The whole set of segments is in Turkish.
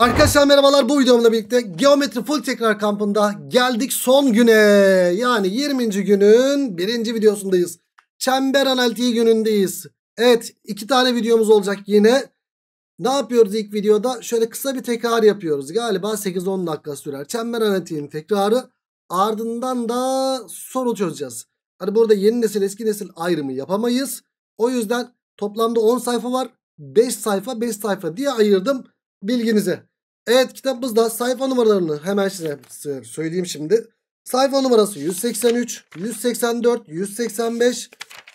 Arkadaşlar merhabalar bu videomla birlikte Geometri Full Tekrar kampında geldik son güne. Yani 20. günün birinci videosundayız. Çember analitiği günündeyiz. Evet iki tane videomuz olacak yine. Ne yapıyoruz ilk videoda? Şöyle kısa bir tekrar yapıyoruz. Galiba 8-10 dakika sürer. Çember analitiğinin tekrarı. Ardından da soru çözeceğiz. Hani burada yeni nesil eski nesil ayrımı yapamayız. O yüzden toplamda 10 sayfa var. 5 sayfa 5 sayfa diye ayırdım bilginize. Evet kitabımızda sayfa numaralarını hemen size söyleyeyim şimdi. Sayfa numarası 183, 184, 185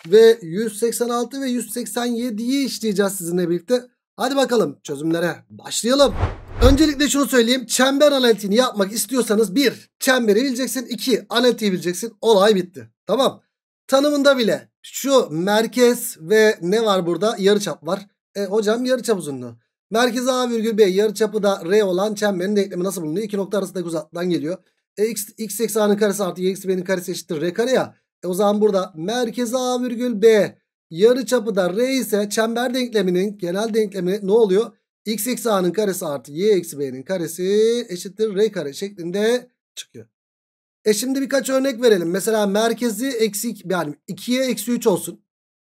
ve 186 ve 187'yi işleyeceğiz sizinle birlikte. Hadi bakalım çözümlere başlayalım. Öncelikle şunu söyleyeyim. Çember analitini yapmak istiyorsanız 1. Çemberi bileceksin. 2. Analitiği bileceksin. Olay bitti. Tamam. Tanımında bile şu merkez ve ne var burada? Yarıçap var. E hocam yarıçap uzunluğu. Merkez A virgül B yarıçapı da R olan çemberin denklemi nasıl bulunuyor? İki nokta arasındaki uzaktan geliyor. E, x, x eksi A'nın karesi artı y eksi B'nin karesi eşittir R kare ya. E, o zaman burada merkez A virgül B yarıçapı da R ise çember denkleminin genel denklemi ne oluyor? x eksi A'nın karesi artı y eksi B'nin karesi eşittir R kare şeklinde çıkıyor. E şimdi birkaç örnek verelim. Mesela merkezi eksik yani 2'ye eksi 3 olsun.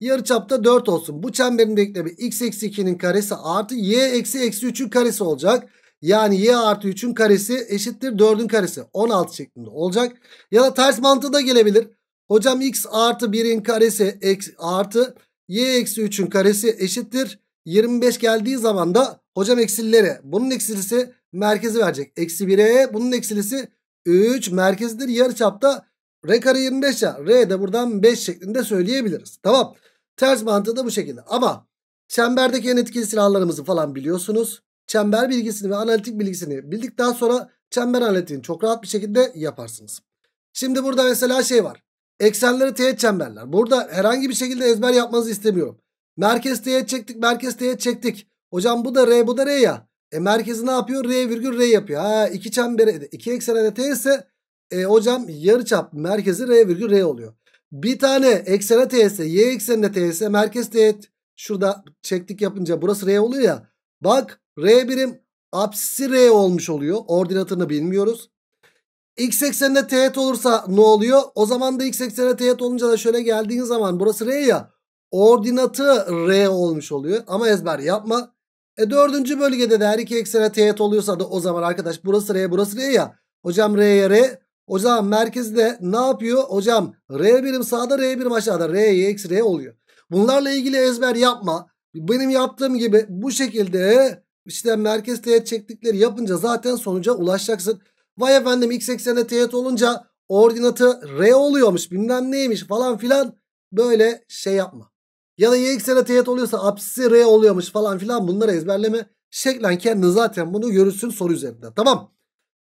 Yarıçapta 4 olsun. Bu çemberin denklemi x eksi 2'nin karesi artı y eksi eksi 3'ün karesi olacak. Yani y artı 3'ün karesi eşittir 4'ün karesi. 16 şeklinde olacak. Ya da ters mantığı da gelebilir. Hocam x artı 1'in karesi eksi, artı y eksi 3'ün karesi eşittir. 25 geldiği zaman da hocam eksilere. Bunun eksilisi merkezi verecek. Eksi 1'e bunun eksilisi 3 merkezidir. Yarıçapta r kare 25 ya. R de buradan 5 şeklinde söyleyebiliriz. Tamam. Ters mantığı da bu şekilde. Ama çemberdeki en etkili silahlarımızı falan biliyorsunuz. Çember bilgisini ve analitik bilgisini bildikten sonra çember analitiğini çok rahat bir şekilde yaparsınız. Şimdi burada mesela şey var. Eksenleri teğet çemberler. Burada herhangi bir şekilde ezber yapmanızı istemiyorum. Merkez teğet çektik, merkez teğet çektik. Hocam bu da R, bu da R ya. E merkezi ne yapıyor? R virgül R yapıyor. Ha iki çembere, iki eksene de T ise e, hocam yarıçap merkezi R virgül R oluyor. Bir tane eksene TS, y eksenine TS, merkez teğet. Şurada çektik yapınca burası R oluyor ya. Bak R birim apsisi R olmuş oluyor. Ordinatını bilmiyoruz. X eksenine teğet olursa ne oluyor? O zaman da x eksenine teğet olunca da şöyle geldiğin zaman burası R ya. Ordinatı R olmuş oluyor. Ama ezber yapma. E dördüncü bölgede de her iki eksene teğet oluyorsa da o zaman arkadaş burası R burası R ya. Hocam R'ye R o merkezde ne yapıyor? Hocam R birim sağda R birim aşağıda. r y x R oluyor. Bunlarla ilgili ezber yapma. Benim yaptığım gibi bu şekilde işte merkez teğet çektikleri yapınca zaten sonuca ulaşacaksın. Vay efendim x eksene teğet olunca ordinatı R oluyormuş bilmem neymiş falan filan böyle şey yapma. Ya da y eksene teğet oluyorsa apsisi R oluyormuş falan filan bunları ezberleme. Şeklen kendini zaten bunu görürsün soru üzerinde tamam.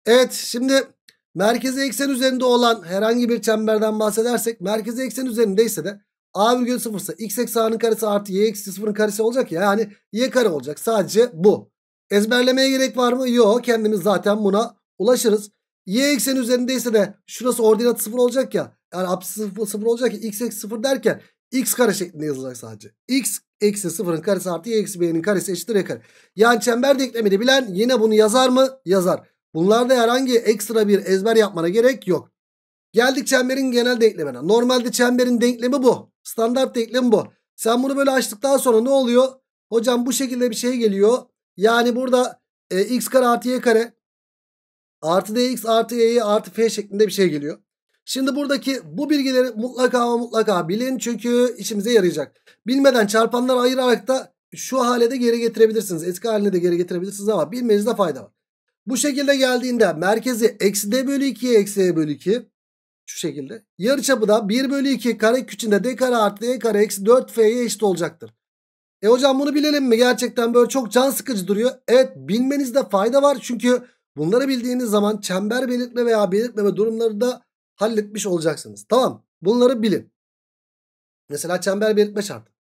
Evet şimdi Merkeze eksen üzerinde olan herhangi bir çemberden bahsedersek merkeze eksen üzerindeyse de a virgül ise x eksi a'nın karesi artı y eksi sıfırın karesi olacak ya. Yani y kare olacak sadece bu. Ezberlemeye gerek var mı? Yok kendimiz zaten buna ulaşırız. Y eksen üzerindeyse de şurası ordinat sıfır olacak ya. Yani apsis sıfır, sıfır olacak ya. X eksi sıfır derken x kare şeklinde yazılacak sadece. X eksi sıfırın karesi artı y eksi b'nin karesi eşittir y kare. Yani çember denklemini bilen yine bunu yazar mı? Yazar. Bunlarda herhangi ekstra bir ezber yapmana gerek yok. Geldik çemberin genel denklemine. Normalde çemberin denklemi bu. Standart denklemi bu. Sen bunu böyle açtıktan sonra ne oluyor? Hocam bu şekilde bir şey geliyor. Yani burada e, x kare artı y kare artı dx artı y artı f şeklinde bir şey geliyor. Şimdi buradaki bu bilgileri mutlaka ama mutlaka bilin çünkü işimize yarayacak. Bilmeden çarpanları ayırarak da şu hale de geri getirebilirsiniz. Eski haline de geri getirebilirsiniz ama bilmenizde fayda var. Bu şekilde geldiğinde merkezi eksi d bölü 2'ye eksi e bölü 2 şu şekilde. Yarıçapı da 1 bölü 2 kare içinde d kare artı e kare eksi 4f'ye eşit olacaktır. E hocam bunu bilelim mi? Gerçekten böyle çok can sıkıcı duruyor. Evet bilmenizde fayda var. Çünkü bunları bildiğiniz zaman çember belirtme veya belirtmeme durumları da halletmiş olacaksınız. Tamam bunları bilin. Mesela çember belirtme şartı.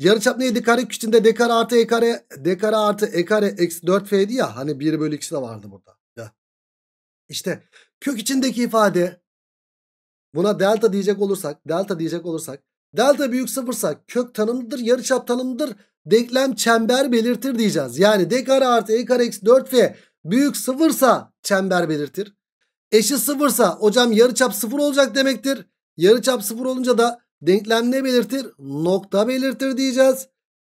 Yarıçap neydi? Kare içinde d kare artı e kare d kare artı e kare eksi 4f'ydi ya. Hani 1 bölü ikisi de vardı burada. Ya. İşte kök içindeki ifade buna delta diyecek olursak delta diyecek olursak delta büyük sıfırsa kök tanımlıdır. Yarıçap tanımlıdır. Denklem çember belirtir diyeceğiz. Yani d kare artı e kare eksi 4f büyük sıfırsa çember belirtir. Eşi sıfırsa hocam yarıçap sıfır olacak demektir. Yarıçap sıfır olunca da Denklem ne belirtir? Nokta belirtir diyeceğiz.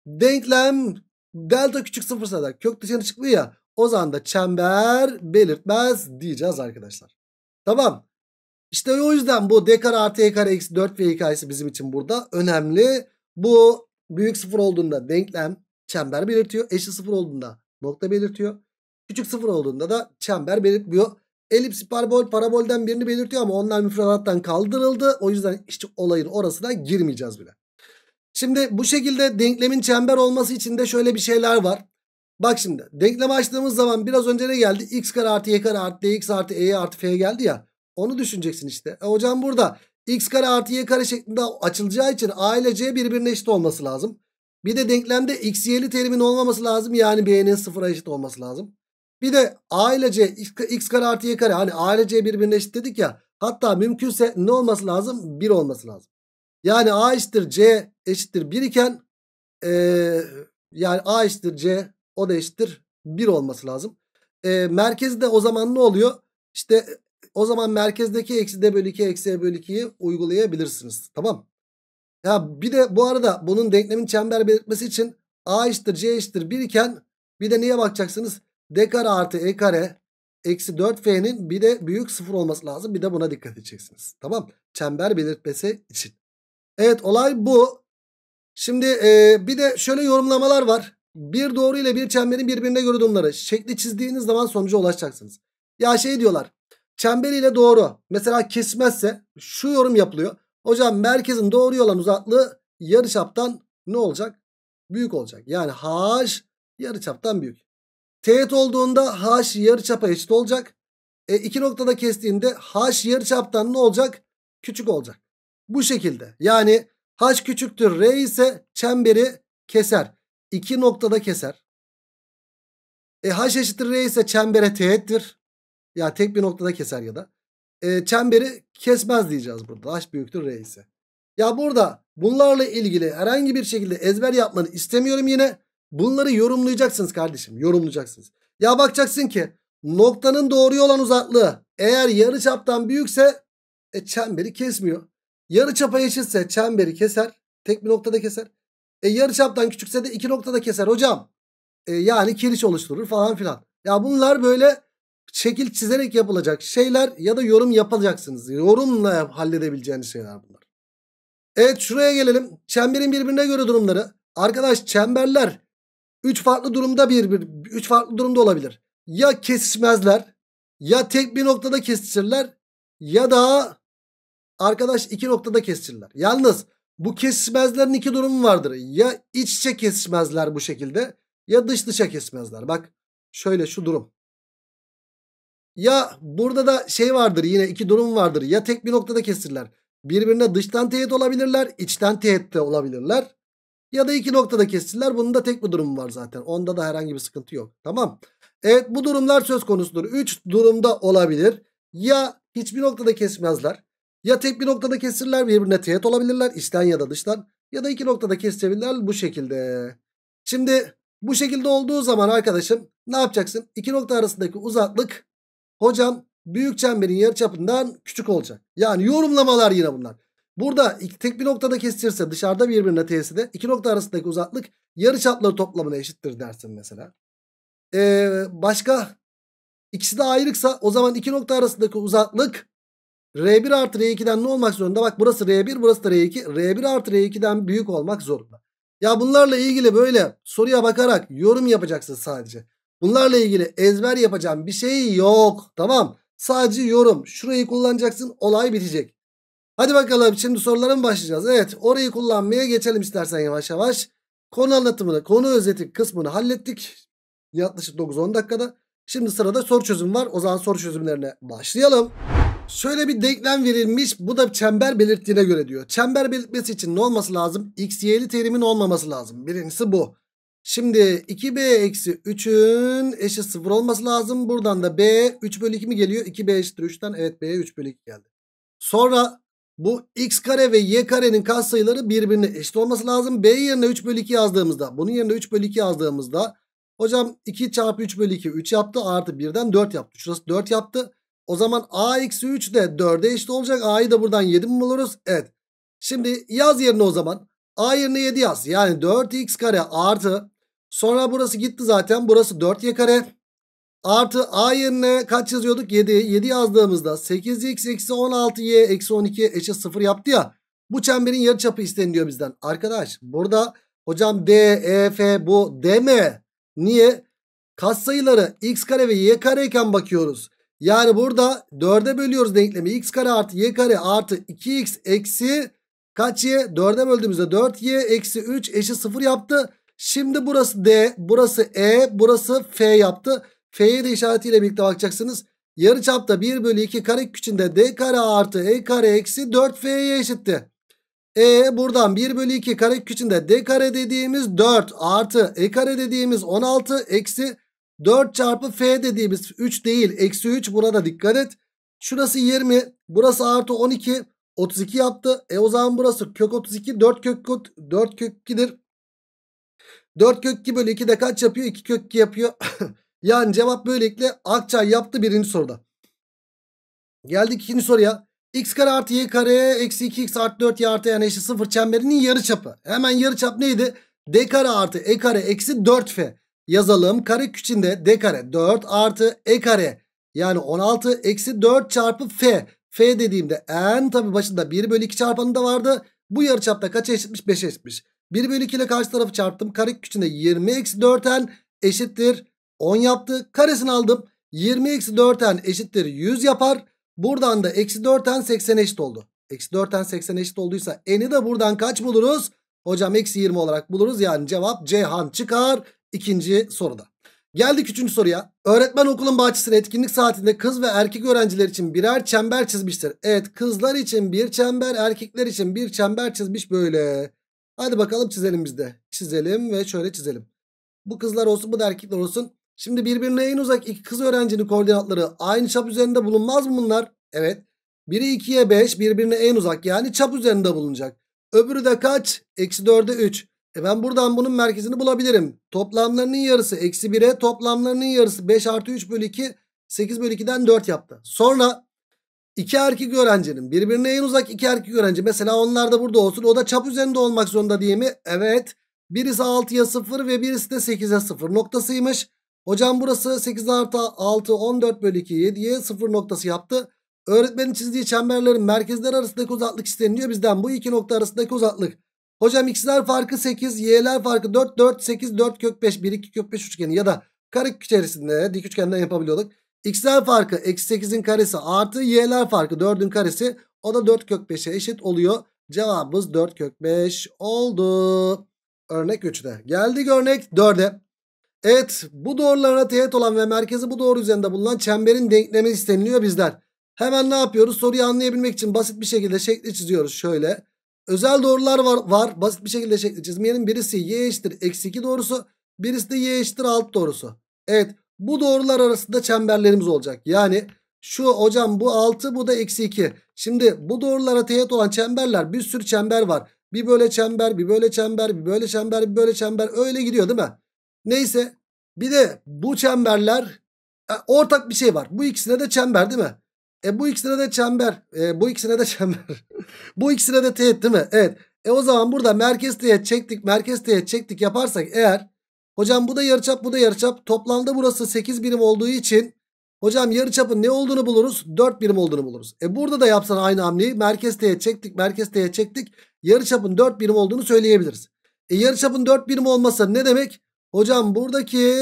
Denklem delta küçük sıfırsa da kök dışına çıkmıyor ya. O zaman da çember belirtmez diyeceğiz arkadaşlar. Tamam. İşte o yüzden bu d kare artı e kare x 4 ve hikayesi e bizim için burada önemli. Bu büyük sıfır olduğunda denklem çember belirtiyor. Eşit sıfır olduğunda nokta belirtiyor. Küçük sıfır olduğunda da çember belirtmiyor. Elips, parabol, parabolden birini belirtiyor ama onlar müfredattan kaldırıldı. O yüzden işte olayın orasına girmeyeceğiz bile. Şimdi bu şekilde denklemin çember olması için de şöyle bir şeyler var. Bak şimdi denklem açtığımız zaman biraz önce ne geldi? x kare artı y kare artı dx artı e artı f geldi ya. Onu düşüneceksin işte. E hocam burada x kare artı y kare şeklinde açılacağı için a ile c birbirine eşit olması lazım. Bir de denklemde x y'li terimin olmaması lazım. Yani b'nin sıfıra eşit olması lazım. Bir de a ile c x, kare artı y kare. Hani a ile c birbirine eşit dedik ya. Hatta mümkünse ne olması lazım? 1 olması lazım. Yani a eşittir c eşittir 1 iken e, yani a eşittir c o da eşittir 1 olması lazım. E, merkezde o zaman ne oluyor? İşte e, o zaman merkezdeki eksi d bölü 2 eksi e bölü 2'yi uygulayabilirsiniz. Tamam. Ya bir de bu arada bunun denklemin çember belirtmesi için a eşittir c eşittir 1 iken bir de niye bakacaksınız? D kare artı E kare eksi 4F'nin bir de büyük sıfır olması lazım. Bir de buna dikkat edeceksiniz. Tamam. Çember belirtmesi için. Evet olay bu. Şimdi e, bir de şöyle yorumlamalar var. Bir doğru ile bir çemberin birbirine göre durumları. Şekli çizdiğiniz zaman sonuca ulaşacaksınız. Ya şey diyorlar. Çember ile doğru. Mesela kesmezse şu yorum yapılıyor. Hocam merkezin doğru olan uzaklığı yarıçaptan ne olacak? Büyük olacak. Yani h yarıçaptan büyük. Teğet olduğunda h yarıçapa eşit olacak. E, iki noktada kestiğinde h yarıçaptan ne olacak? Küçük olacak. Bu şekilde. Yani h küçüktür r ise çemberi keser. İki noktada keser. E, h eşittir r ise çembere teğettir. Ya yani tek bir noktada keser ya da. E, çemberi kesmez diyeceğiz burada. h büyüktür r ise. Ya burada bunlarla ilgili herhangi bir şekilde ezber yapmanı istemiyorum yine. Bunları yorumlayacaksınız kardeşim. Yorumlayacaksınız. Ya bakacaksın ki noktanın doğruya olan uzaklığı eğer yarı çaptan büyükse e, çemberi kesmiyor. Yarı çapa eşitse çemberi keser. Tek bir noktada keser. E yarı çaptan küçükse de iki noktada keser hocam. E, yani kiriş oluşturur falan filan. Ya bunlar böyle şekil çizerek yapılacak şeyler ya da yorum yapacaksınız. Yorumla halledebileceğiniz şeyler bunlar. Evet şuraya gelelim. Çemberin birbirine göre durumları. Arkadaş çemberler 3 farklı durumda bir, bir üç farklı durumda olabilir. Ya kesişmezler ya tek bir noktada kesişirler ya da arkadaş iki noktada kesişirler. Yalnız bu kesişmezlerin iki durumu vardır. Ya iç içe kesişmezler bu şekilde ya dış dışa kesmezler. Bak şöyle şu durum. Ya burada da şey vardır yine iki durum vardır. Ya tek bir noktada kesirler. Birbirine dıştan teğet olabilirler, içten teğet de olabilirler. Ya da iki noktada kessinler. Bunun da tek bir durumu var zaten. Onda da herhangi bir sıkıntı yok. Tamam. Evet bu durumlar söz konusudur. Üç durumda olabilir. Ya hiçbir noktada kesmezler. Ya tek bir noktada kesirler birbirine teğet olabilirler. İçten ya da dıştan. Ya da iki noktada kesebilirler bu şekilde. Şimdi bu şekilde olduğu zaman arkadaşım ne yapacaksın? İki nokta arasındaki uzaklık hocam büyük çemberin yarıçapından küçük olacak. Yani yorumlamalar yine bunlar. Burada iki, tek bir noktada kesişirse dışarıda birbirine teside iki nokta arasındaki uzaklık yarı çapları toplamına eşittir dersin mesela. Ee, başka ikisi de ayrıksa o zaman iki nokta arasındaki uzaklık R1 artı R2'den ne olmak zorunda? Bak burası R1 burası da R2. R1 artı R2'den büyük olmak zorunda. Ya bunlarla ilgili böyle soruya bakarak yorum yapacaksın sadece. Bunlarla ilgili ezber yapacağım bir şey yok. Tamam. Sadece yorum. Şurayı kullanacaksın olay bitecek. Hadi bakalım şimdi sorulara mı başlayacağız? Evet orayı kullanmaya geçelim istersen yavaş yavaş. Konu anlatımını, konu özeti kısmını hallettik. Yaklaşık 9-10 dakikada. Şimdi sırada soru çözüm var. O zaman soru çözümlerine başlayalım. Şöyle bir denklem verilmiş. Bu da çember belirttiğine göre diyor. Çember belirtmesi için ne olması lazım? X, Y'li terimin olmaması lazım. Birincisi bu. Şimdi 2B eksi 3'ün eşi 0 olması lazım. Buradan da B 3 bölü 2 mi geliyor? 2B eşittir 3'ten. Evet b 3 bölü 2 geldi. Sonra bu x kare ve y karenin katsayıları birbirine eşit olması lazım. B yerine 3 bölü 2 yazdığımızda bunun yerine 3 bölü 2 yazdığımızda hocam 2 çarpı 3 bölü 2 3 yaptı artı 1'den 4 yaptı. Şurası 4 yaptı. O zaman a eksi 3 de 4'e eşit olacak. a'yı da buradan 7 mi buluruz? Evet. Şimdi yaz yerine o zaman. a yerine 7 yaz. Yani 4x kare artı sonra burası gitti zaten burası 4y kare Artı a yerine kaç yazıyorduk? 7. 7 yazdığımızda 8x eksi 16y eksi 12 eşit 0 yaptı ya. Bu çemberin yarı çapı isteniliyor bizden. Arkadaş burada hocam D, E, F bu deme. Niye? Kas sayıları x kare ve y kareyken bakıyoruz. Yani burada 4'e bölüyoruz denklemi. x kare artı y kare artı 2x eksi kaç y? 4'e böldüğümüzde 4y eksi 3 eşi 0 yaptı. Şimdi burası D, burası E, burası F yaptı. F'ye de işaretiyle birlikte bakacaksınız. Yarı çapta 1 bölü 2 kare içinde D kare artı E kare eksi 4F'ye eşitti. E buradan 1 bölü 2 kare içinde D kare dediğimiz 4 artı E kare dediğimiz 16 eksi 4 çarpı F dediğimiz 3 değil eksi 3 buna da dikkat et. Şurası 20 burası artı 12 32 yaptı. E o zaman burası kök 32 4 kök 4 kök 2'dir. 4 kök 2 bölü 2 de kaç yapıyor? 2 kök 2 yapıyor. Yani cevap böylelikle Akçay yaptı birinci soruda. Geldik ikinci soruya. X kare artı y kare eksi 2x artı 4 y artı yani eşit 0 çemberinin yarı yarıçapı. Hemen yarı yarıçap neydi? D kare artı e kare eksi 4f. Yazalım. Kare içinde d kare 4 artı e kare yani 16 eksi 4 çarpı f. F dediğimde n tabi başında 1 bölü 2 çarpanı da vardı. Bu yarı çapta kaça eşitmiş? 5'e eşitmiş. 1 bölü 2 ile karşı tarafı çarptım. Kare içinde 20 eksi 4n eşittir 10 yaptı. Karesini aldım. 20 eksi 4n eşittir 100 yapar. Buradan da eksi 4n 80 eşit oldu. Eksi 4n 80 eşit olduysa n'i de buradan kaç buluruz? Hocam eksi 20 olarak buluruz. Yani cevap Cihan çıkar ikinci soruda. Geldik üçüncü soruya. Öğretmen okulun bahçesine etkinlik saatinde kız ve erkek öğrenciler için birer çember çizmiştir. Evet kızlar için bir çember erkekler için bir çember çizmiş böyle. Hadi bakalım çizelim biz de. Çizelim ve şöyle çizelim. Bu kızlar olsun bu da erkekler olsun. Şimdi birbirine en uzak iki kız öğrencinin koordinatları aynı çap üzerinde bulunmaz mı bunlar? Evet. Biri 2'ye 5 birbirine en uzak yani çap üzerinde bulunacak. Öbürü de kaç? Eksi 4'e 3. E ben buradan bunun merkezini bulabilirim. Toplamlarının yarısı eksi 1'e toplamlarının yarısı 5 artı 3 bölü 2 8 bölü 2'den 4 yaptı. Sonra iki erkek öğrencinin birbirine en uzak iki erkek öğrenci mesela onlar da burada olsun o da çap üzerinde olmak zorunda değil mi? Evet birisi 6'ya 0 ve birisi de 8'e 0 noktasıymış. Hocam burası 8 artı 6 14 bölü 2 7'ye 0 noktası yaptı. Öğretmenin çizdiği çemberlerin merkezler arasındaki uzaklık isteniyor bizden. Bu iki nokta arasındaki uzaklık. Hocam x'ler farkı 8, y'ler farkı 4, 4, 8, 4 kök 5, 1, 2 kök 5 üçgeni ya da kare içerisinde dik üçgenden yapabiliyorduk. x'ler farkı eksi 8'in karesi artı y'ler farkı 4'ün karesi o da 4 kök 5'e eşit oluyor. Cevabımız 4 kök 5 oldu. Örnek 3'te. Geldik örnek 4'e. Evet bu doğrulara teğet olan ve merkezi bu doğru üzerinde bulunan çemberin denklemi isteniliyor bizler. Hemen ne yapıyoruz? Soruyu anlayabilmek için basit bir şekilde şekli çiziyoruz şöyle. Özel doğrular var, var. basit bir şekilde şekli çizmeyelim. Birisi y eşittir eksi 2 doğrusu. Birisi de y eşittir 6 doğrusu. Evet bu doğrular arasında çemberlerimiz olacak. Yani şu hocam bu 6 bu da eksi 2. Şimdi bu doğrulara teğet olan çemberler bir sürü çember var. Bir böyle çember bir böyle çember bir böyle çember bir böyle çember öyle gidiyor değil mi? Neyse bir de bu çemberler e, ortak bir şey var. Bu ikisine de çember değil mi? E bu ikisine de çember. E, bu ikisine de çember. bu ikisine de teğet değil mi? Evet. E o zaman burada merkez teğet çektik. Merkez teğet çektik yaparsak eğer. Hocam bu da yarıçap bu da yarıçap. Toplamda burası 8 birim olduğu için. Hocam yarıçapın ne olduğunu buluruz? 4 birim olduğunu buluruz. E burada da yapsan aynı hamleyi. Merkez teğet çektik. Merkez teğet çektik. Yarıçapın 4 birim olduğunu söyleyebiliriz. E yarıçapın 4 birim olmasa ne demek? Hocam buradaki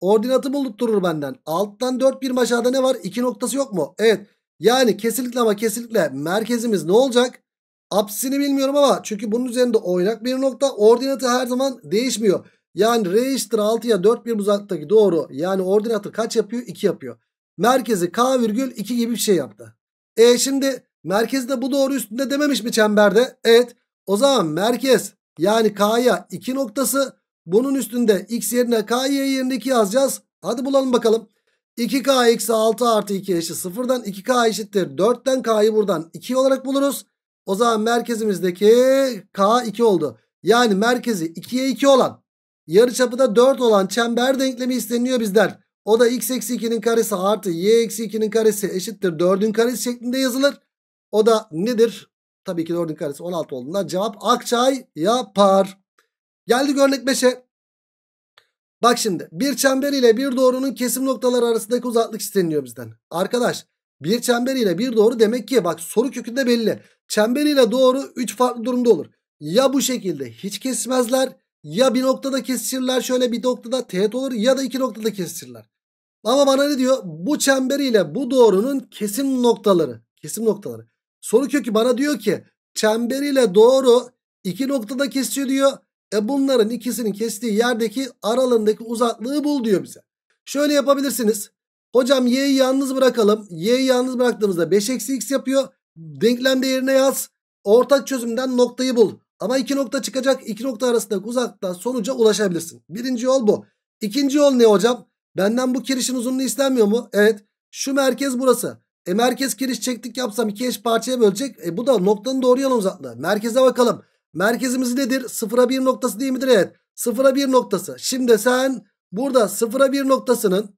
ordinatı buldurur benden. Alttan 4 birim aşağıda ne var? 2 noktası yok mu? Evet. Yani kesinlikle ama kesinlikle merkezimiz ne olacak? Apsisini bilmiyorum ama çünkü bunun üzerinde oynak bir nokta ordinatı her zaman değişmiyor. Yani R eşittir 6'ya 4 birim uzaktaki doğru. Yani ordinatı kaç yapıyor? 2 yapıyor. Merkezi K virgül 2 gibi bir şey yaptı. E şimdi merkezde bu doğru üstünde dememiş mi çemberde? Evet. O zaman merkez yani K'ya 2 noktası bunun üstünde x yerine k y yerine 2 yazacağız. Hadi bulalım bakalım. 2k eksi 6 artı 2 eşit 0'dan 2k eşittir 4'ten k'yı buradan 2 olarak buluruz. O zaman merkezimizdeki k 2 oldu. Yani merkezi 2'ye 2 olan yarıçapı da 4 olan çember denklemi isteniyor bizler. O da x eksi 2'nin karesi artı y eksi 2'nin karesi eşittir 4'ün karesi şeklinde yazılır. O da nedir? Tabii ki 4'ün karesi 16 olduğundan cevap Akçay yapar. Geldik örnek 5'e. Bak şimdi bir çember ile bir doğrunun kesim noktaları arasındaki uzaklık isteniliyor bizden. Arkadaş bir çember ile bir doğru demek ki bak soru kökünde belli. Çember ile doğru 3 farklı durumda olur. Ya bu şekilde hiç kesmezler ya bir noktada kesişirler şöyle bir noktada teğet olur ya da iki noktada kesişirler. Ama bana ne diyor? Bu çember ile bu doğrunun kesim noktaları. Kesim noktaları. Soru kökü bana diyor ki çember ile doğru iki noktada kesiyor diyor. E bunların ikisinin kestiği yerdeki aralığındaki uzaklığı bul diyor bize. Şöyle yapabilirsiniz. Hocam y'yi yalnız bırakalım. Y'yi yalnız bıraktığımızda 5 eksi x yapıyor. Denklem değerine yaz. Ortak çözümden noktayı bul. Ama iki nokta çıkacak. İki nokta arasındaki uzaklıktan sonuca ulaşabilirsin. Birinci yol bu. İkinci yol ne hocam? Benden bu kirişin uzunluğu istenmiyor mu? Evet. Şu merkez burası. E merkez kiriş çektik yapsam iki eş parçaya bölecek. E bu da noktanın doğru yan uzaklığı. Merkeze bakalım. Merkezimiz nedir? Sıfıra bir noktası değil midir? Evet. Sıfıra bir noktası. Şimdi sen burada sıfıra bir noktasının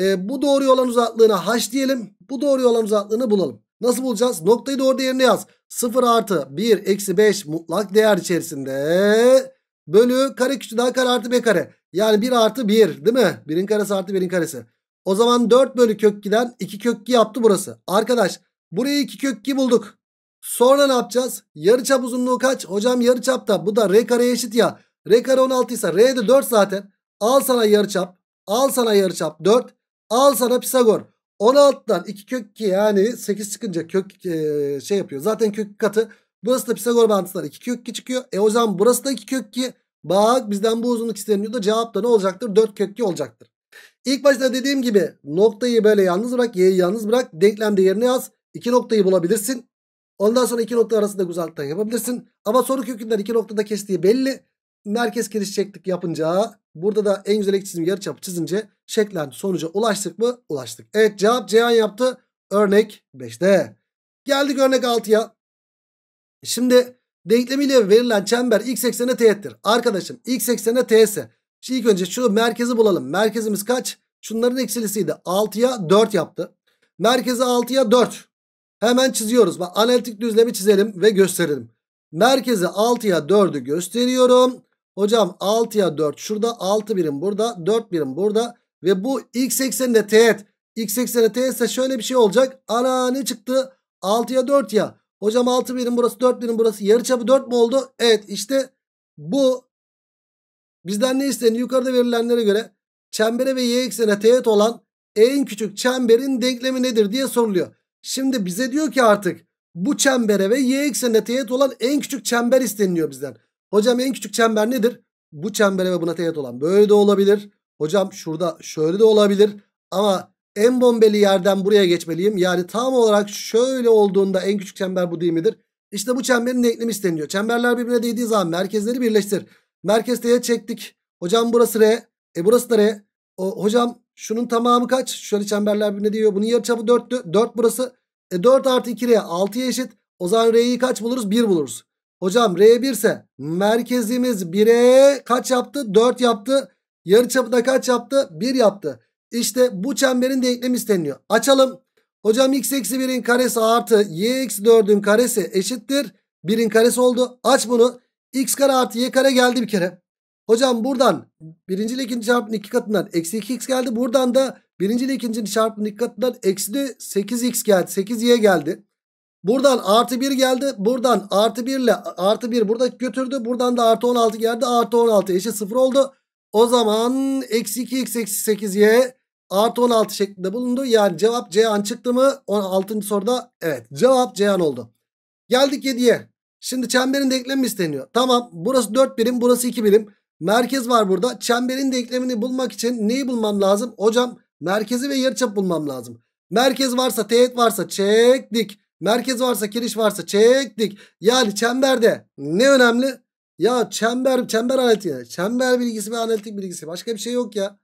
e, bu doğru olan uzaklığına h diyelim. Bu doğru olan uzaklığını bulalım. Nasıl bulacağız? Noktayı doğru değerine yaz. 0 artı 1 eksi 5 mutlak değer içerisinde bölü kare küçü daha kare artı b kare. Yani 1 artı 1 değil mi? 1'in karesi artı 1'in karesi. O zaman 4 bölü kök 2'den 2 kök 2 yaptı burası. Arkadaş buraya 2 kök 2 bulduk. Sonra ne yapacağız? Yarıçap uzunluğu kaç? Hocam yarıçap da bu da r kareye eşit ya. R kare 16 ise r de 4 zaten. Al sana yarıçap. Al sana yarıçap 4. Al sana Pisagor. 16'dan 2 kök 2 yani 8 çıkınca kök e, şey yapıyor. Zaten kök katı. Burası da Pisagor bağıntısından 2 kök 2 çıkıyor. E o zaman burası da 2 kök 2. Bak bizden bu uzunluk isteniyordu. Cevap da ne olacaktır? 4 kök 2 olacaktır. İlk başta dediğim gibi noktayı böyle yalnız bırak. Y'yi yalnız bırak. Denklemde yerine yaz. 2 noktayı bulabilirsin. Ondan sonra iki nokta arasında uzaktan yapabilirsin. Ama soru kökünden iki noktada kestiği belli. Merkez çektik. yapınca burada da en güzel ek çizim yarıçapı çizince şeklen sonuca ulaştık mı? Ulaştık. Evet cevap Ceyhan yaptı. Örnek 5'te. Geldik örnek 6'ya. Şimdi denklemiyle verilen çember x eksene teğettir. Arkadaşım x eksene t'se. ise ilk önce şu merkezi bulalım. Merkezimiz kaç? Şunların eksilisiydi. 6'ya 4 yaptı. Merkezi 6'ya 4. Hemen çiziyoruz. Bak analitik düzlemi çizelim ve gösterelim. Merkezi 6'ya 4'ü gösteriyorum. Hocam 6'ya 4 şurada 6 birim burada 4 birim burada ve bu x ekseninde teğet. x ekseninde teğet ise şöyle bir şey olacak. Ana ne çıktı? 6'ya 4 ya. Hocam 6 birim burası 4 birim burası yarıçapı 4 mü oldu? Evet işte bu bizden ne isteniyor? Yukarıda verilenlere göre çembere ve y eksene teğet olan en küçük çemberin denklemi nedir diye soruluyor. Şimdi bize diyor ki artık bu çembere ve y eksenine teğet olan en küçük çember isteniliyor bizden. Hocam en küçük çember nedir? Bu çembere ve buna teğet olan. Böyle de olabilir. Hocam şurada şöyle de olabilir. Ama en bombeli yerden buraya geçmeliyim. Yani tam olarak şöyle olduğunda en küçük çember bu değil midir? İşte bu çemberin denklemi isteniliyor. Çemberler birbirine değdiği zaman merkezleri birleştir. Merkez teğet çektik. Hocam burası R. E burası da R. O, hocam Şunun tamamı kaç? Şöyle çemberler ne diyor. Bunun yarıçapı 4'tü. 4 burası. E 4 artı 2 R 6'ya eşit. O zaman R'yi kaç buluruz? 1 buluruz. Hocam R 1 ise merkezimiz 1'e kaç yaptı? 4 yaptı. Yarıçapı da kaç yaptı? 1 yaptı. İşte bu çemberin denklemi isteniyor. Açalım. Hocam x eksi 1'in karesi artı y eksi 4'ün karesi eşittir. 1'in karesi oldu. Aç bunu. x kare artı y kare geldi bir kere. Hocam buradan birinci ile ikinci çarpımın iki katından eksi 2x geldi. Buradan da birinci ile ikinci çarpımın iki katından eksi de 8x geldi. 8y geldi. Buradan artı 1 geldi. Buradan artı 1 ile artı 1 burada götürdü. Buradan da artı 16 geldi. Artı 16 eşit 0 oldu. O zaman eksi 2x eksi 8y artı 16 şeklinde bulundu. Yani cevap Cihan çıktı mı? 16. soruda evet cevap Cihan oldu. Geldik 7'ye. Şimdi çemberin denklemi isteniyor. Tamam burası 4 birim burası 2 birim. Merkez var burada. Çemberin denklemini bulmak için neyi bulmam lazım? Hocam merkezi ve yarıçap bulmam lazım. Merkez varsa teğet varsa çektik. Merkez varsa kiriş varsa çektik. Yani çemberde ne önemli? Ya çember, çember analitiği. Çember bilgisi ve analitik bilgisi. Başka bir şey yok ya.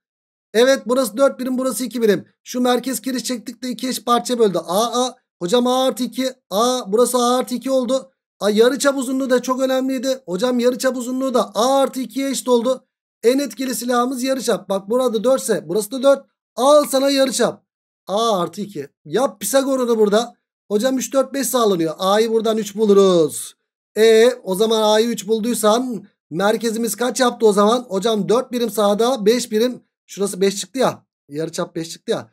Evet burası 4 birim burası 2 birim. Şu merkez kiriş çektik de 2 eş parça böldü. A A. Hocam A artı 2. A burası A artı 2 oldu. Ay yarıçap uzunluğu da çok önemliydi. Hocam yarıçap uzunluğu da A artı 2'ye eşit oldu. En etkili silahımız yarıçap. Bak burada 4 ise burası da 4. Al sana yarıçap. A artı 2. Yap Pisagor'unu burada. Hocam 3 4 5 sağlanıyor. A'yı buradan 3 buluruz. E o zaman A'yı 3 bulduysan merkezimiz kaç yaptı o zaman? Hocam 4 birim sağda 5 birim. Şurası 5 çıktı ya. Yarıçap 5 çıktı ya.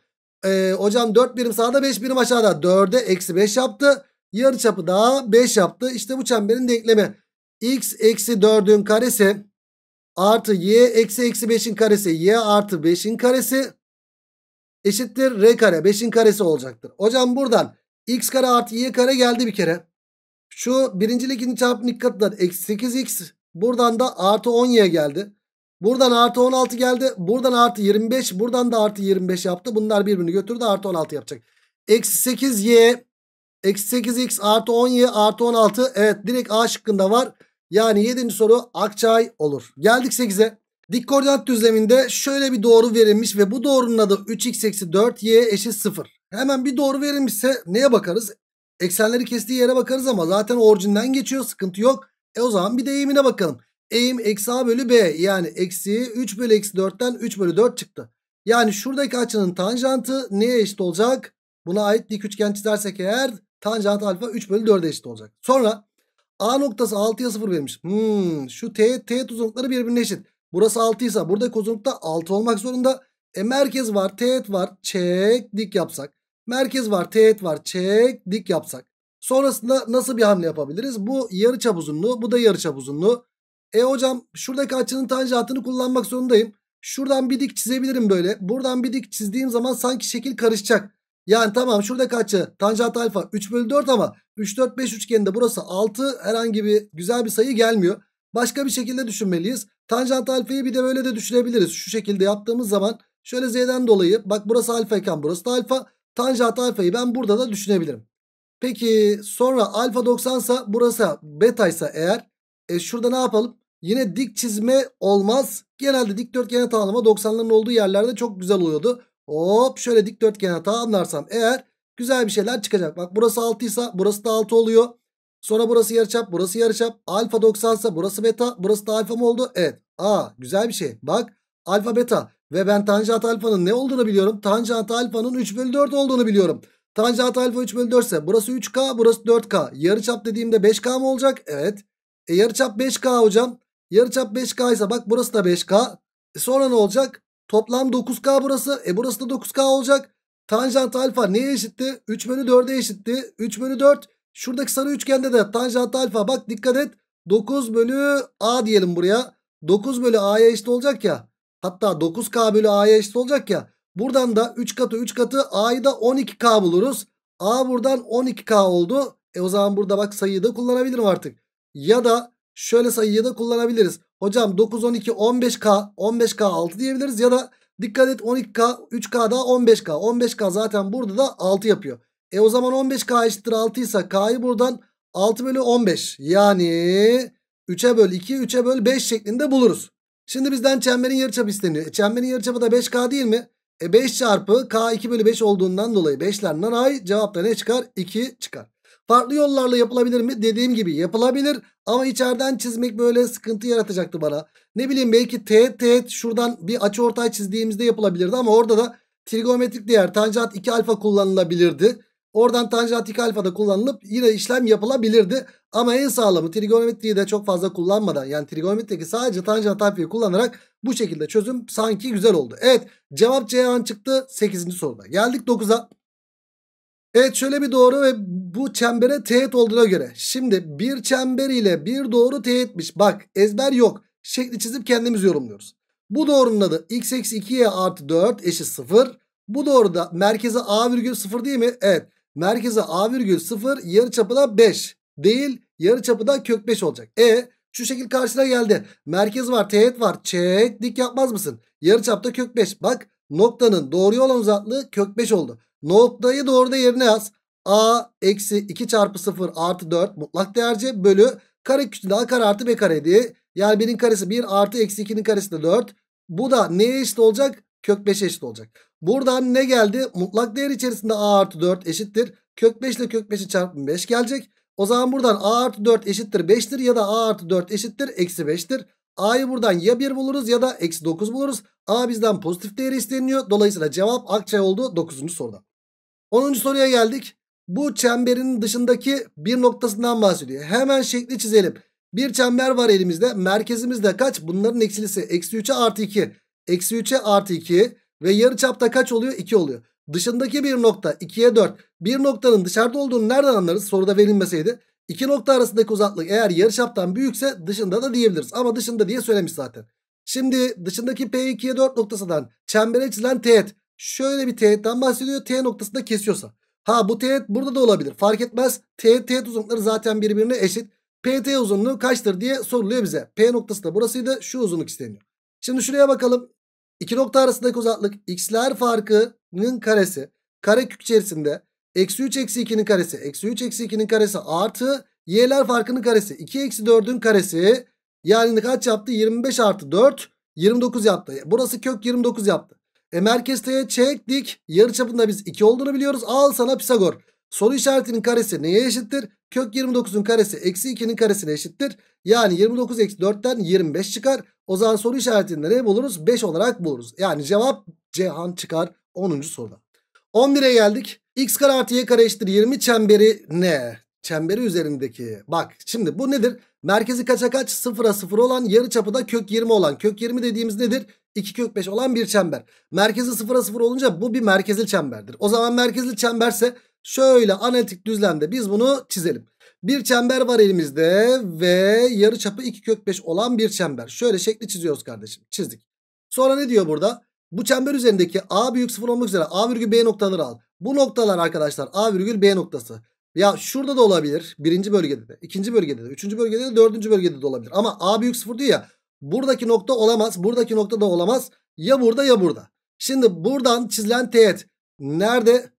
E, hocam 4 birim sağda 5 birim aşağıda. 4'e eksi 5 yaptı. Yarı çapı da 5 yaptı. İşte bu çemberin denklemi. X eksi 4'ün karesi artı y eksi eksi 5'in karesi y artı 5'in karesi eşittir r kare 5'in karesi olacaktır. Hocam buradan x kare artı y kare geldi bir kere. Şu birincilik ikinci çarpım ilk eksi 8x buradan da artı 10y geldi. Buradan artı 16 geldi. Buradan artı 25 buradan da artı 25 yaptı. Bunlar birbirini götürdü artı 16 yapacak. Eksi 8y Eksi 8x artı 10y artı 16. Evet direkt A şıkkında var. Yani 7. soru Akçay olur. Geldik 8'e. Dik koordinat düzleminde şöyle bir doğru verilmiş ve bu doğrunun adı 3x eksi 4y eşit 0. Hemen bir doğru verilmişse neye bakarız? Eksenleri kestiği yere bakarız ama zaten orijinden geçiyor sıkıntı yok. E o zaman bir de eğimine bakalım. Eğim eksi a bölü b yani eksi 3 bölü eksi 4'ten 3 bölü 4 çıktı. Yani şuradaki açının tanjantı neye eşit olacak? Buna ait dik üçgen çizersek eğer tanjant alfa 3 bölü 4'e eşit olacak. Sonra A noktası 6'ya 0 vermiş. Hmm, şu teğet teğet uzunlukları birbirine eşit. Burası 6 ise buradaki uzunlukta 6 olmak zorunda. E merkez var, teğet var, çek, dik yapsak. Merkez var, teğet var, çek, dik yapsak. Sonrasında nasıl bir hamle yapabiliriz? Bu yarı çap uzunluğu, bu da yarı çap uzunluğu. E hocam şuradaki açının tanjantını kullanmak zorundayım. Şuradan bir dik çizebilirim böyle. Buradan bir dik çizdiğim zaman sanki şekil karışacak. Yani tamam şurada kaçı? Tanjant alfa 3 bölü 4 ama 3 4 5 üçgeninde burası 6 herhangi bir güzel bir sayı gelmiyor. Başka bir şekilde düşünmeliyiz. Tanjant alfayı bir de böyle de düşünebiliriz. Şu şekilde yaptığımız zaman şöyle z'den dolayı bak burası alfa iken burası da alfa. Tanjant alfayı ben burada da düşünebilirim. Peki sonra alfa 90 ise burası beta ise eğer e şurada ne yapalım? Yine dik çizme olmaz. Genelde dikdörtgen tanımlama 90'ların olduğu yerlerde çok güzel oluyordu. Hop şöyle dikdörtgen hata anlarsam eğer güzel bir şeyler çıkacak. Bak burası 6 ise burası da 6 oluyor. Sonra burası yarıçap, burası yarıçap. Alfa 90 ise burası beta, burası da alfa mı oldu? Evet. Aa güzel bir şey. Bak alfa beta ve ben tanjant alfanın ne olduğunu biliyorum. Tanjant alfanın 3 bölü 4 olduğunu biliyorum. Tanjant alfa 3 bölü 4 ise burası 3K, burası 4K. Yarıçap dediğimde 5K mı olacak? Evet. E yarıçap 5K hocam. Yarıçap 5K ise bak burası da 5K. E sonra ne olacak? Toplam 9K burası. E burası da 9K olacak. Tanjant alfa neye eşitti? 3 bölü 4'e eşitti. 3 bölü 4. Şuradaki sarı üçgende de tanjant alfa. Bak dikkat et. 9 bölü A diyelim buraya. 9 bölü A'ya eşit olacak ya. Hatta 9K bölü A'ya eşit olacak ya. Buradan da 3 katı 3 katı A'yı da 12K buluruz. A buradan 12K oldu. E o zaman burada bak sayıyı da kullanabilirim artık. Ya da Şöyle sayıyı da kullanabiliriz. Hocam 9, 12, 15K, 15K 6 diyebiliriz ya da dikkat et 12K, 3K daha 15K. 15K zaten burada da 6 yapıyor. E o zaman 15K eşittir 6 ise K'yı buradan 6 bölü 15 yani 3'e böl 2, 3'e böl 5 şeklinde buluruz. Şimdi bizden çemberin yarıçapı isteniyor. E çemberin yarıçapı da 5K değil mi? E 5 çarpı K 2 bölü 5 olduğundan dolayı 5'ler nanay cevapta ne çıkar? 2 çıkar. Farklı yollarla yapılabilir mi? Dediğim gibi yapılabilir ama içeriden çizmek böyle sıkıntı yaratacaktı bana. Ne bileyim belki teğet teğet şuradan bir açı ortay çizdiğimizde yapılabilirdi ama orada da trigonometrik değer tanjant 2 alfa kullanılabilirdi. Oradan tanjant 2 alfa da kullanılıp yine işlem yapılabilirdi. Ama en sağlamı trigonometriyi de çok fazla kullanmadan yani trigonometrik sadece tanjant alfayı kullanarak bu şekilde çözüm sanki güzel oldu. Evet cevap Ceyhan çıktı 8. soruda. Geldik 9'a. Evet şöyle bir doğru ve bu çembere teğet olduğuna göre. Şimdi bir çember ile bir doğru teğetmiş. Bak ezber yok. Şekli çizip kendimiz yorumluyoruz. Bu doğrunun adı x eksi 2y artı 4 eşit 0. Bu doğruda merkeze a virgül 0 değil mi? Evet. Merkeze a virgül 0 yarıçapı da 5 değil. Yarıçapı da kök 5 olacak. E şu şekil karşına geldi. Merkez var, teğet var. Çek dik yapmaz mısın? Yarıçapta kök 5. Bak noktanın doğru olan uzaklığı kök 5 oldu. Noktayı doğru da yerine yaz. A eksi 2 çarpı 0 artı 4 mutlak değerce bölü kare küçüğünde a kare artı b kare diye. Yani birin karesi 1 artı eksi 2'nin karesi de 4. Bu da neye eşit olacak? Kök 5'e eşit olacak. Buradan ne geldi? Mutlak değer içerisinde a artı 4 eşittir. Kök 5 ile kök 5'i çarpım 5 gelecek. O zaman buradan a artı 4 eşittir 5'tir ya da a artı 4 eşittir eksi 5'tir. A'yı buradan ya 1 buluruz ya da eksi 9 buluruz. A bizden pozitif değeri isteniyor. Dolayısıyla cevap Akçay oldu 9. soruda. 10. soruya geldik. Bu çemberin dışındaki bir noktasından bahsediyor. Hemen şekli çizelim. Bir çember var elimizde. Merkezimizde kaç? Bunların eksilisi. Eksi 3'e artı 2. Eksi 3'e artı 2. Ve yarı çapta kaç oluyor? 2 oluyor. Dışındaki bir nokta 2'ye 4. Bir noktanın dışarıda olduğunu nereden anlarız? Soruda verilmeseydi. İki nokta arasındaki uzaklık eğer yarı çaptan büyükse dışında da diyebiliriz. Ama dışında diye söylemiş zaten. Şimdi dışındaki P2'ye 4 noktasından çembere çizilen teğet şöyle bir teğetten bahsediyor. T noktasında kesiyorsa. Ha bu teğet burada da olabilir. Fark etmez. T, teğet uzunlukları zaten birbirine eşit. PT uzunluğu kaçtır diye soruluyor bize. P noktası da burasıydı. Şu uzunluk isteniyor. Şimdi şuraya bakalım. İki nokta arasındaki uzaklık x'ler farkının karesi. Kare kök içerisinde eksi 3 eksi 2'nin karesi. Eksi 3 eksi 2'nin karesi artı y'ler farkının karesi. 2 eksi 4'ün karesi. Yani kaç yaptı? 25 artı 4. 29 yaptı. Burası kök 29 yaptı. E merkez teğet çektik. Yarıçapında biz 2 olduğunu biliyoruz. Al sana Pisagor. Soru işaretinin karesi neye eşittir? Kök 29'un karesi eksi 2'nin karesine eşittir. Yani 29 eksi 4'ten 25 çıkar. O zaman soru işaretinde ne buluruz? 5 olarak buluruz. Yani cevap Cihan çıkar 10. soruda. 11'e geldik. X kare artı y kare eşittir 20 çemberi ne? Çemberi üzerindeki. Bak şimdi bu nedir? Merkezi kaça kaç? 0'a 0 olan yarı çapı da kök 20 olan. Kök 20 dediğimiz nedir? 2 kök 5 olan bir çember. Merkezi sıfıra sıfır olunca bu bir merkezli çemberdir. O zaman merkezli çemberse şöyle analitik düzlemde biz bunu çizelim. Bir çember var elimizde ve yarı çapı 2 kök 5 olan bir çember. Şöyle şekli çiziyoruz kardeşim. Çizdik. Sonra ne diyor burada? Bu çember üzerindeki A büyük 0 olmak üzere A virgül B noktaları al. Bu noktalar arkadaşlar A virgül B noktası. Ya şurada da olabilir. Birinci bölgede de. ikinci bölgede de. Üçüncü bölgede de. Dördüncü bölgede de olabilir. Ama A büyük 0 diyor ya. Buradaki nokta olamaz. Buradaki nokta da olamaz. Ya burada ya burada. Şimdi buradan çizilen teğet nerede?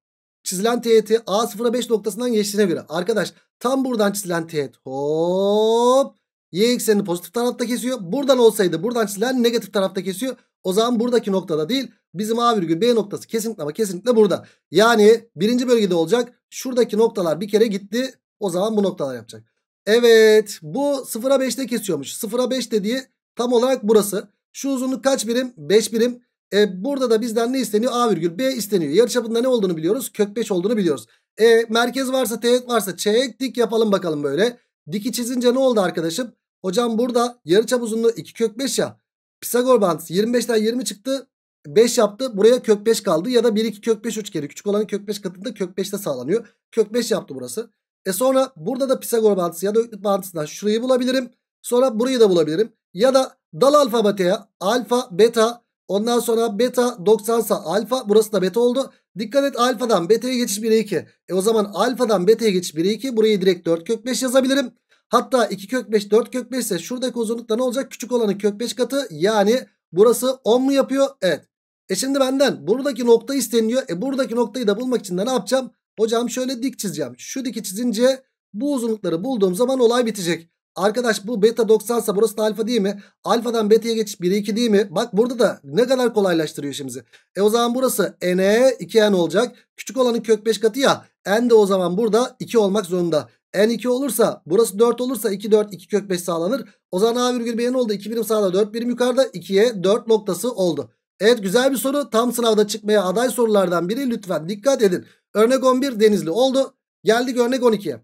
Çizilen teğeti A0'a 5 noktasından geçtiğine göre. Arkadaş tam buradan çizilen teğet hop y eksenini pozitif tarafta kesiyor. Buradan olsaydı buradan çizilen negatif tarafta kesiyor. O zaman buradaki noktada değil bizim A virgül B noktası kesinlikle ama kesinlikle burada. Yani birinci bölgede olacak. Şuradaki noktalar bir kere gitti. O zaman bu noktalar yapacak. Evet bu 0'a 5'te kesiyormuş. 0'a 5 dediği Tam olarak burası. Şu uzunluk kaç birim? 5 birim. E, burada da bizden ne isteniyor? A virgül B isteniyor. Yarıçapında ne olduğunu biliyoruz? Kök 5 olduğunu biliyoruz. E, merkez varsa teğet varsa çeyrek dik yapalım bakalım böyle. Diki çizince ne oldu arkadaşım? Hocam burada yarıçap uzunluğu 2 kök 5 ya. Pisagor bağıntısı 25'ten 20 çıktı. 5 yaptı. Buraya kök 5 kaldı. Ya da 1 2 kök 5 üçgeni. Küçük olanın kök 5 katında kök 5 de sağlanıyor. Kök 5 yaptı burası. E sonra burada da Pisagor bağıntısı ya da Öklit bağıntısından şurayı bulabilirim. Sonra burayı da bulabilirim. Ya da dal alfabeteye alfa beta ondan sonra beta 90 sa alfa burası da beta oldu. Dikkat et alfadan beta'ya geçiş 1'e 2. E o zaman alfadan beta'ya geçiş 1'e 2 burayı direkt 4 kök 5 yazabilirim. Hatta 2 kök 5 4 kök 5 ise şuradaki uzunlukta ne olacak? Küçük olanın kök 5 katı yani burası 10 mu yapıyor? Evet. E şimdi benden buradaki nokta isteniyor E buradaki noktayı da bulmak için de ne yapacağım? Hocam şöyle dik çizeceğim. Şu diki çizince bu uzunlukları bulduğum zaman olay bitecek. Arkadaş bu beta 90 ise burası da alfa değil mi? Alfadan beta'ya geçiş 1'e 2 değil mi? Bak burada da ne kadar kolaylaştırıyor işimizi. E o zaman burası n'e 2n olacak. Küçük olanın kök 5 katı ya. n de o zaman burada 2 olmak zorunda. n 2 olursa burası 4 olursa 2 4 2 kök 5 sağlanır. O zaman a virgül b n oldu. 2 birim sağda 4 birim yukarıda 2'ye 4 noktası oldu. Evet güzel bir soru. Tam sınavda çıkmaya aday sorulardan biri. Lütfen dikkat edin. Örnek 11 denizli oldu. Geldik örnek 12'ye.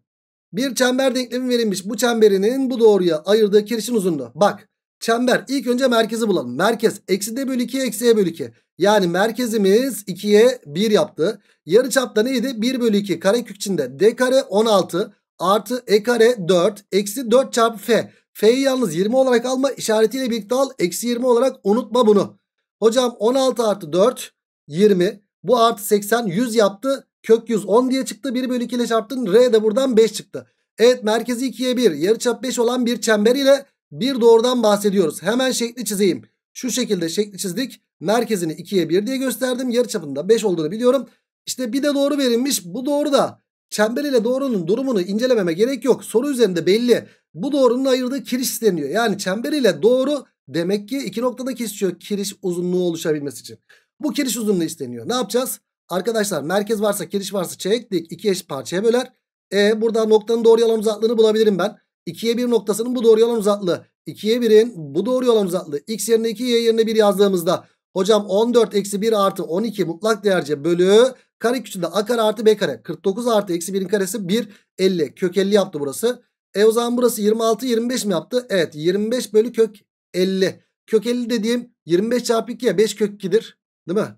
Bir çember denklemi verilmiş. Bu çemberinin bu doğruya ayırdığı kirişin uzunluğu. Bak çember ilk önce merkezi bulalım. Merkez eksi d bölü 2 eksi e bölü 2. Yani merkezimiz 2'ye 1 yaptı. Yarı çapta neydi? 1 bölü 2 kare kök içinde d kare 16 artı e kare 4 eksi 4 çarpı f. F'yi yalnız 20 olarak alma işaretiyle birlikte al. Eksi 20 olarak unutma bunu. Hocam 16 artı 4 20 bu artı 80 100 yaptı. Kök 110 diye çıktı. 1 bölü 2 ile çarptın. R de buradan 5 çıktı. Evet merkezi 2'ye 1. Yarıçap 5 olan bir çember ile bir doğrudan bahsediyoruz. Hemen şekli çizeyim. Şu şekilde şekli çizdik. Merkezini 2'ye 1 diye gösterdim. Yarıçapında 5 olduğunu biliyorum. İşte bir de doğru verilmiş. Bu doğru da çember ile doğrunun durumunu incelememe gerek yok. Soru üzerinde belli. Bu doğrunun ayırdığı kiriş isteniyor. Yani çember ile doğru demek ki iki noktada kesişiyor kiriş uzunluğu oluşabilmesi için. Bu kiriş uzunluğu isteniyor. Ne yapacağız? Arkadaşlar merkez varsa giriş varsa çeyreklik iki eş parçaya böler. E burada noktanın doğru yalan uzaklığını bulabilirim ben. 2'ye 1 noktasının bu doğru yalan uzaklığı. 2'ye 1'in bu doğru yalan uzaklığı. X yerine 2 Y yerine 1 yazdığımızda hocam 14 eksi 1 artı 12 mutlak değerce bölü kare küçüğünde A kare artı B kare. 49 artı eksi 1'in karesi 1 50 kök 50 yaptı burası. E o zaman burası 26 25 mi yaptı? Evet 25 bölü kök 50. Kök 50 dediğim 25 çarpı 2'ye 5 kök 2'dir. Değil mi?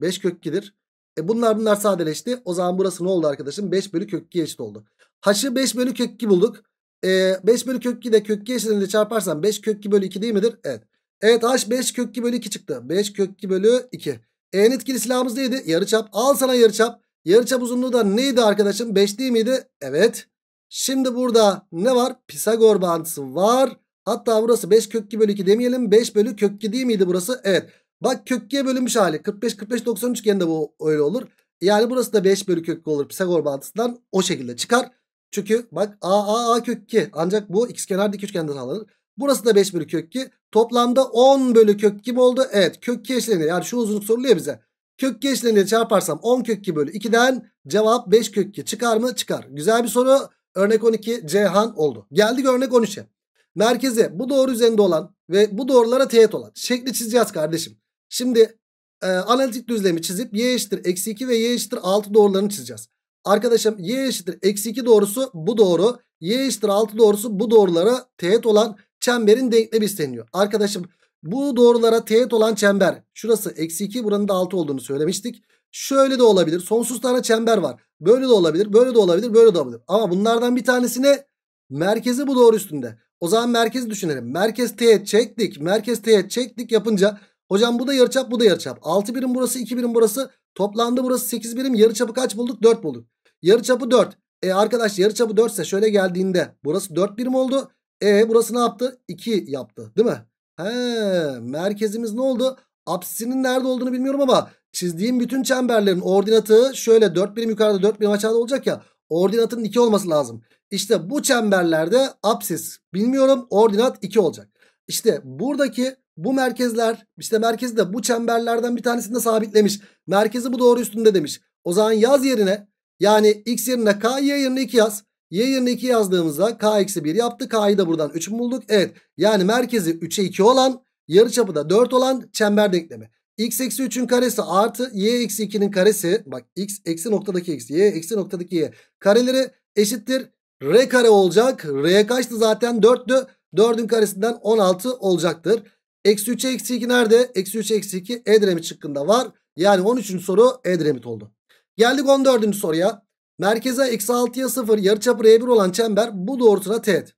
5 kök 2'dir. E bunlar bunlar sadeleşti. O zaman burası ne oldu arkadaşım? 5 bölü kök 2 eşit oldu. H'ı 5 bölü kök 2 bulduk. E, 5 bölü kök 2 de kök 2 eşitinde çarparsan 5 kök 2 bölü 2 değil midir? Evet. Evet H 5 kök 2 bölü 2 çıktı. 5 kök 2 bölü 2. En etkili silahımız neydi? Yarıçap. Al sana yarıçap. Yarıçap uzunluğu da neydi arkadaşım? 5 değil miydi? Evet. Şimdi burada ne var? Pisagor bağıntısı var. Hatta burası 5 kök 2 bölü 2 demeyelim. 5 bölü kök 2 değil miydi burası? Evet. Bak kök köküye bölünmüş hali. 45 45 90 de bu öyle olur. Yani burası da 5 bölü kök olur. Pisagor bağıntısından o şekilde çıkar. Çünkü bak a a a kök 2 ancak bu x ikizkenar dik üçgende sağlanır. Burası da 5 bölü kök 2. Toplamda 10 bölü kök 2 mi oldu? Evet kök 2 eşleniyor. Yani şu uzunluk soruluyor bize. Kök 2 eşleniyor çarparsam 10 kök 2 bölü 2'den cevap 5 kök 2 çıkar mı? Çıkar. Güzel bir soru. Örnek 12 Cihan oldu. Geldik örnek 13'e. Merkeze bu doğru üzerinde olan ve bu doğrulara teğet olan şekli çizeceğiz kardeşim. Şimdi e, analitik düzlemi çizip y eşittir eksi 2 ve y eşittir 6 doğrularını çizeceğiz. Arkadaşım y eşittir eksi 2 doğrusu bu doğru. Y eşittir 6 doğrusu bu doğrulara teğet olan çemberin denklemi isteniyor. Arkadaşım bu doğrulara teğet olan çember. Şurası eksi 2 buranın da 6 olduğunu söylemiştik. Şöyle de olabilir. Sonsuz tane çember var. Böyle de olabilir. Böyle de olabilir. Böyle de olabilir. Ama bunlardan bir tanesine merkezi bu doğru üstünde. O zaman merkezi düşünelim. Merkez teğet çektik. Merkez teğet çektik yapınca Hocam bu da yarıçap bu da yarıçap. 6 birim burası 2 birim burası. Toplandı burası 8 birim. Yarıçapı kaç bulduk? 4 bulduk. Yarıçapı 4. E arkadaş yarıçapı 4 ise şöyle geldiğinde burası 4 birim oldu. E burası ne yaptı? 2 yaptı değil mi? He merkezimiz ne oldu? Apsisinin nerede olduğunu bilmiyorum ama çizdiğim bütün çemberlerin ordinatı şöyle 4 birim yukarıda 4 birim aşağıda olacak ya. Ordinatın 2 olması lazım. İşte bu çemberlerde apsis bilmiyorum ordinat 2 olacak. İşte buradaki bu merkezler işte merkezde bu çemberlerden bir tanesinde sabitlemiş. Merkezi bu doğru üstünde demiş. O zaman yaz yerine yani x yerine k y yerine 2 yaz. Y yerine 2 yazdığımızda k eksi 1 yaptı. K'yı da buradan 3 bulduk? Evet yani merkezi 3'e 2 olan yarıçapı da 4 olan çember denklemi. x eksi 3'ün karesi artı y eksi 2'nin karesi bak x eksi noktadaki x y eksi noktadaki y kareleri eşittir. R kare olacak. R'ye kaçtı zaten 4'tü. 4'ün karesinden 16 olacaktır. Eksi 3'e eksi 2 nerede? Eksi 3 eksi 2 Edremit şıkkında var. Yani 13. soru Edremit oldu. Geldik 14. soruya. Merkeze eksi 6'ya 0 yarıçapı e R1 olan çember bu doğrultuda teğet.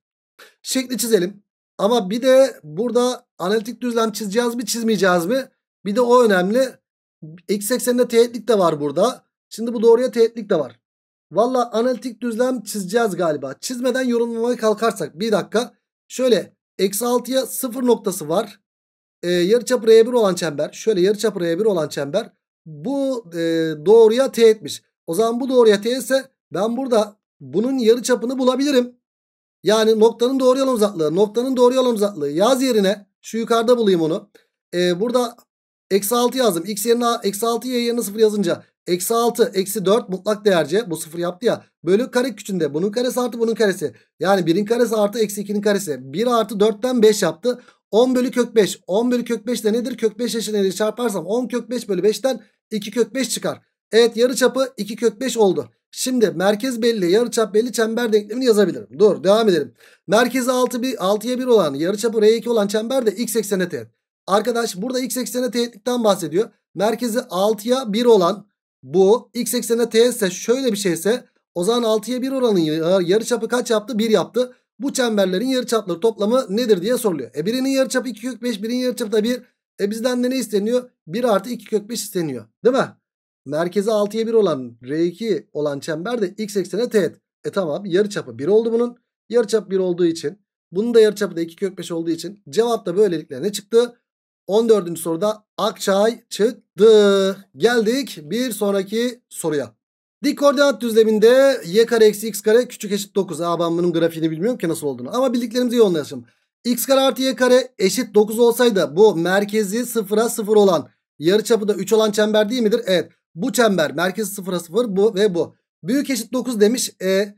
Şekli çizelim. Ama bir de burada analitik düzlem çizeceğiz mi çizmeyeceğiz mi? Bir de o önemli. eksi ekseninde teğetlik de var burada. Şimdi bu doğruya teğetlik de var. Valla analitik düzlem çizeceğiz galiba. Çizmeden yorumlamaya kalkarsak bir dakika. Şöyle eksi 6'ya 0 noktası var e, ee, yarıçapı R1 olan çember şöyle yarıçapı R1 olan çember bu e, doğruya teğetmiş. O zaman bu doğruya teğetse, ben burada bunun yarıçapını bulabilirim. Yani noktanın doğru yalan uzaklığı noktanın doğru yalan uzaklığı yaz yerine şu yukarıda bulayım onu. E, burada eksi 6 yazdım. X yerine eksi 6 y yerine 0 yazınca eksi 6 eksi 4 mutlak değerce bu 0 yaptı ya. Bölü kare küçüğünde bunun karesi artı bunun karesi. Yani 1'in karesi artı eksi 2'nin karesi. 1 artı 4'ten 5 yaptı. 10 bölü kök 5. 10 bölü kök 5 de nedir? Kök 5 eşitleri çarparsam 10 kök 5 bölü 5'ten 2 kök 5 çıkar. Evet yarı çapı 2 kök 5 oldu. Şimdi merkez belli, yarı çap belli çember denklemini yazabilirim. Dur devam edelim. Merkezi 6 6'ya 1 olan, yarıçapı R2 olan çember de x eksene teğet. Arkadaş burada x eksene teğetlikten bahsediyor. Merkezi 6'ya 1 olan bu x eksene teğetse şöyle bir şeyse o zaman 6'ya 1 oranın çapı kaç yaptı? 1 yaptı. Bu çemberlerin yarıçapları toplamı nedir diye soruluyor. E birinin yarıçapı 2 kök 5 birinin yarıçapı da 1. E bizden de ne isteniyor? 1 artı 2 kök 5 isteniyor. Değil mi? Merkezi 6'ya 1 olan R2 olan çember de x eksene teğet. E tamam yarıçapı 1 oldu bunun. Yarıçap 1 olduğu için. Bunun da yarıçapı da 2 kök 5 olduğu için. Cevap da böylelikle ne çıktı? 14. soruda Akçay çıktı. Geldik bir sonraki soruya. Dik koordinat düzleminde y kare eksi x kare küçük eşit 9. Aa ben bunun grafiğini bilmiyorum ki nasıl olduğunu. Ama bildiklerimizi yoğunlaşalım. x kare artı y kare eşit 9 olsaydı bu merkezi 0'a 0 olan yarıçapı da 3 olan çember değil midir? Evet. Bu çember merkezi 0'a 0 bu ve bu. Büyük eşit 9 demiş. E,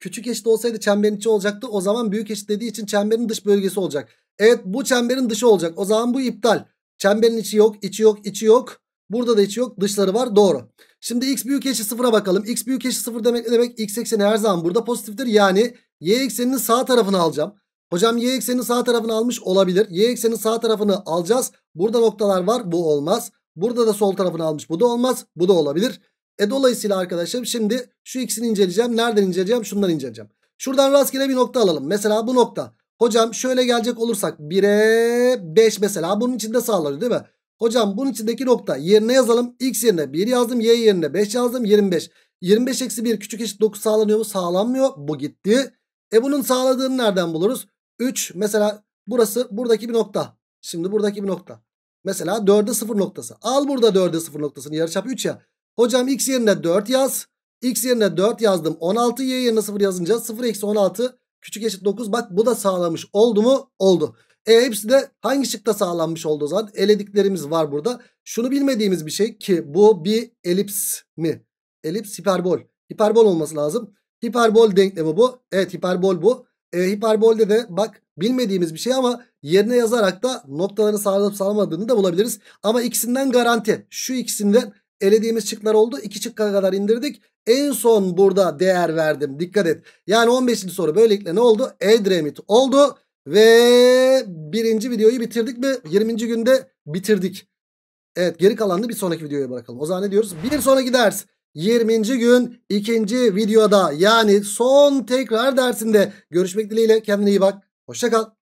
küçük eşit olsaydı çemberin içi olacaktı. O zaman büyük eşit dediği için çemberin dış bölgesi olacak. Evet bu çemberin dışı olacak. O zaman bu iptal. Çemberin içi yok, içi yok, içi yok. Burada da içi yok, dışları var. Doğru. Şimdi x büyük eşit sıfıra bakalım. x büyük eşit sıfır demek ne demek? x ekseni her zaman burada pozitiftir. Yani y ekseninin sağ tarafını alacağım. Hocam y ekseninin sağ tarafını almış olabilir. Y ekseninin sağ tarafını alacağız. Burada noktalar var. Bu olmaz. Burada da sol tarafını almış. Bu da olmaz. Bu da olabilir. E dolayısıyla arkadaşlarım şimdi şu ikisini inceleyeceğim. Nereden inceleyeceğim? Şundan inceleyeceğim. Şuradan rastgele bir nokta alalım. Mesela bu nokta. Hocam şöyle gelecek olursak 1'e 5 mesela bunun içinde sağlanıyor değil mi? Hocam bunun içindeki nokta yerine yazalım. X yerine 1 yazdım. Y yerine 5 yazdım. 25. 25 eksi 1 küçük eşit 9 sağlanıyor mu? Sağlanmıyor. Bu gitti. E bunun sağladığını nereden buluruz? 3 mesela burası buradaki bir nokta. Şimdi buradaki bir nokta. Mesela 4'e 0 noktası. Al burada 4'e 0 noktasını yarıçap 3 ya. Hocam x yerine 4 yaz. X yerine 4 yazdım. 16 y yerine 0 yazınca 0 eksi 16 küçük eşit 9. Bak bu da sağlamış oldu mu? Oldu. E hepsi de hangi şıkta sağlanmış oldu o zaman? Elediklerimiz var burada. Şunu bilmediğimiz bir şey ki bu bir elips mi? Elips hiperbol. Hiperbol olması lazım. Hiperbol denklemi bu. Evet hiperbol bu. E, hiperbolde de bak bilmediğimiz bir şey ama yerine yazarak da noktaları sağlanıp sağlamadığını da bulabiliriz. Ama ikisinden garanti. Şu ikisinden elediğimiz çıklar oldu. İki çıkka kadar indirdik. En son burada değer verdim. Dikkat et. Yani 15. soru böylelikle ne oldu? Edremit oldu. Ve birinci videoyu bitirdik mi? 20. günde bitirdik. Evet geri kalanını bir sonraki videoya bırakalım. O zaman ne diyoruz? Bir sonraki ders 20. gün ikinci videoda yani son tekrar dersinde görüşmek dileğiyle kendine iyi bak. Hoşçakal.